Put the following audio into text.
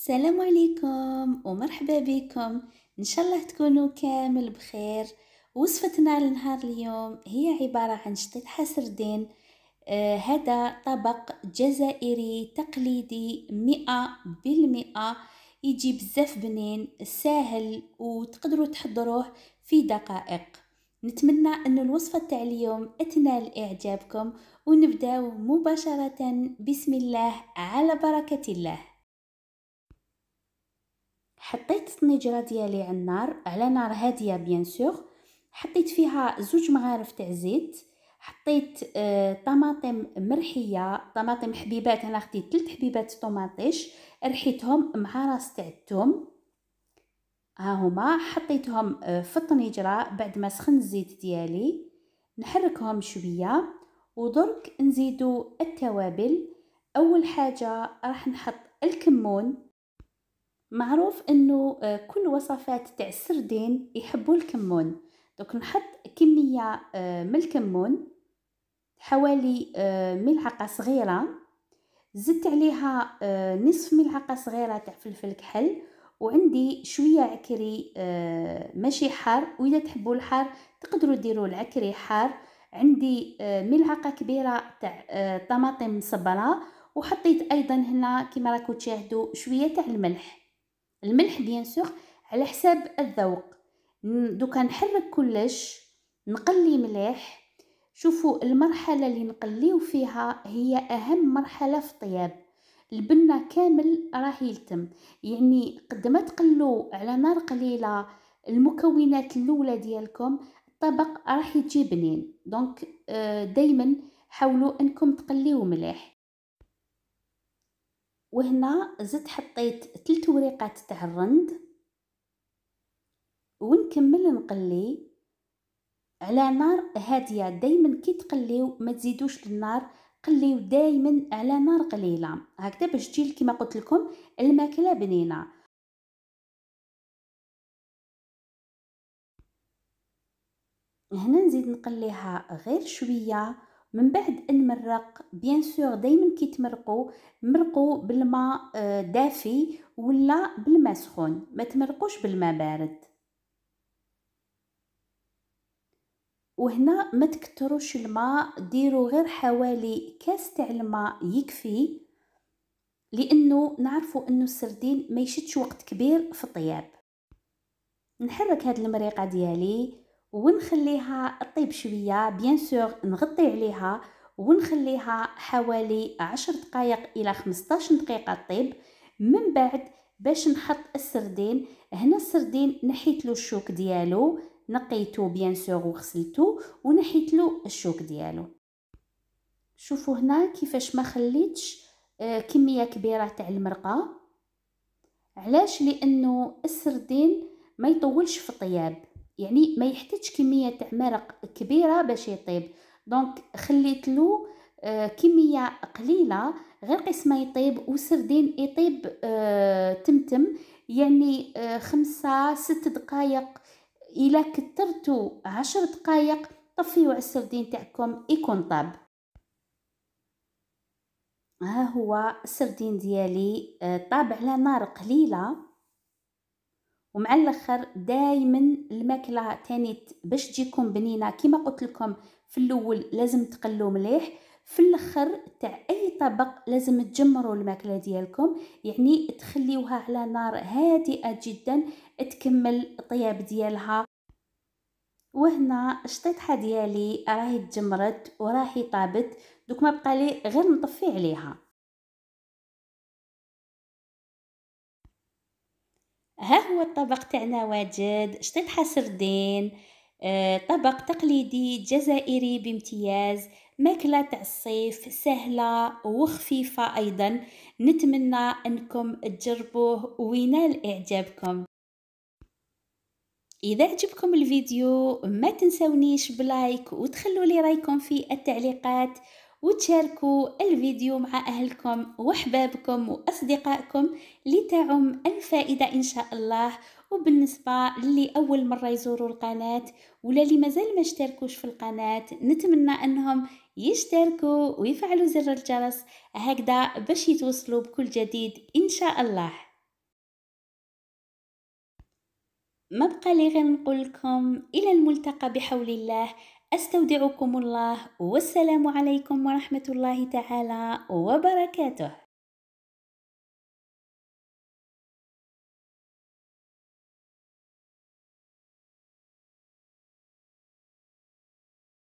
السلام عليكم ومرحبا بكم ان شاء الله تكونوا كامل بخير وصفتنا لنهار اليوم هي عبارة عن شطيط حسردين آه هذا طبق جزائري تقليدي مئة بالمئة يجي بزاف بنين ساهل وتقدروا تحضروه في دقائق نتمنى أن الوصفة تاع اليوم تنال إعجابكم ونبداو مباشرة بسم الله على بركة الله حطيت الطنجره ديالي على النار على نار هاديه بيان سور حطيت فيها زوج مغارف تاع زيت حطيت آه، طماطم مرحيه طماطم حبيبات انا خديت تلت حبيبات طوماطيش رحيتهم مع راس تاع الثوم ها هما حطيتهم آه، في الطنجره بعد ما سخن الزيت ديالي نحركهم شويه ودرك نزيدو التوابل اول حاجه راح نحط الكمون معروف انه آه، كل وصفات تاع السردين يحبوا الكمون دونك نحط كميه آه، من الكمون حوالي آه، ملعقه صغيره زدت عليها نصف ملعقه صغيره تاع فلفل كحل وعندي شويه عكري ماشي حار واذا تحبوا الحار تقدروا ديروا العكري حار عندي ملعقه كبيره تاع طماطم مصبره وحطيت ايضا هنا كما راكم تشاهدوا شويه تاع الملح الملح بيان سور على حساب الذوق دوكا نحرك كلش نقلي مليح شوفوا المرحله اللي نقليو فيها هي اهم مرحله في الطياب البنه كامل راه يلتم يعني قد ما تقلو على نار قليله المكونات الاولى ديالكم الطبق راح يجي بنين دونك آه، دائما حاولوا انكم تقليو مليح وهنا زدت حطيت ثلاث وريقات تاع الرند ونكمل نقلي على نار هاديه دائما كي تقليو ما تزيدوش النار قليو دائما على نار قليله هكذا باش تجي كيما قلت لكم الماكله بنينه هنا نزيد نقليها غير شويه من بعد المرق بيان سور دائما كيتمرقوا مرقوا بالماء آه، دافي ولا بالماء سخون ما تمرقوش بالماء بارد وهنا ما تكتروش الماء ديروا غير حوالي كاس تاع الماء يكفي لانه نعرفوا انه السردين ما يشدش وقت كبير في الطياب نحرك هاد المريقه ديالي ونخليها تطيب شويه بيان سور نغطي عليها ونخليها حوالي عشر دقائق الى خمسطاش دقيقه طيب من بعد باش نحط السردين هنا السردين نحيت له الشوك ديالو نقيته بيان سور وغسلته ونحيت له الشوك ديالو شوفوا هنا كيفاش ما خليتش آه، كميه كبيره تاع المرقه علاش لانه السردين ما يطولش في الطياب يعني ما يحتاج كميه تاع مرق كبيره باش يطيب دونك خليت له آه، كميه قليله غير قسمة يطيب وسردين يطيب آه، تمتم يعني آه، خمسة ست دقائق الى كترتو عشر دقائق طفيو على السردين تاعكم يكون طاب ها هو السردين ديالي طاب على نار قليله ومع الاخر دائما الماكله تاني باش تجيكم بنينه كما قلت لكم في الاول لازم تقلو مليح في الاخر تاع اي طبق لازم تجمروا الماكله ديالكم يعني تخليوها على نار هادئه جدا تكمل الطياب ديالها وهنا الشطيطه ديالي راهي تجمرت وراهي طابت دوك ما بقى لي غير نطفي عليها ها هو الطبق تاعنا واجد شطيط حصر الدين آه، طبق تقليدي جزائري بامتياز ماكلة تاع الصيف سهلة وخفيفة أيضا نتمنى أنكم تجربوه وينال إعجابكم إذا عجبكم الفيديو ما تنسونيش بلايك وتخلوا لي رايكم في التعليقات وتشاركوا الفيديو مع أهلكم وحبابكم وأصدقائكم لتعم الفائدة إن شاء الله وبالنسبة للي أول مرة يزوروا القناة ولا اللي مازال ما اشتركوش في القناة نتمنى أنهم يشتركوا ويفعلوا زر الجرس هكذا باش يتوصلوا بكل جديد إن شاء الله ما بقى لي غير نقول لكم الى الملتقى بحول الله أستودعكم الله والسلام عليكم ورحمة الله تعالى وبركاته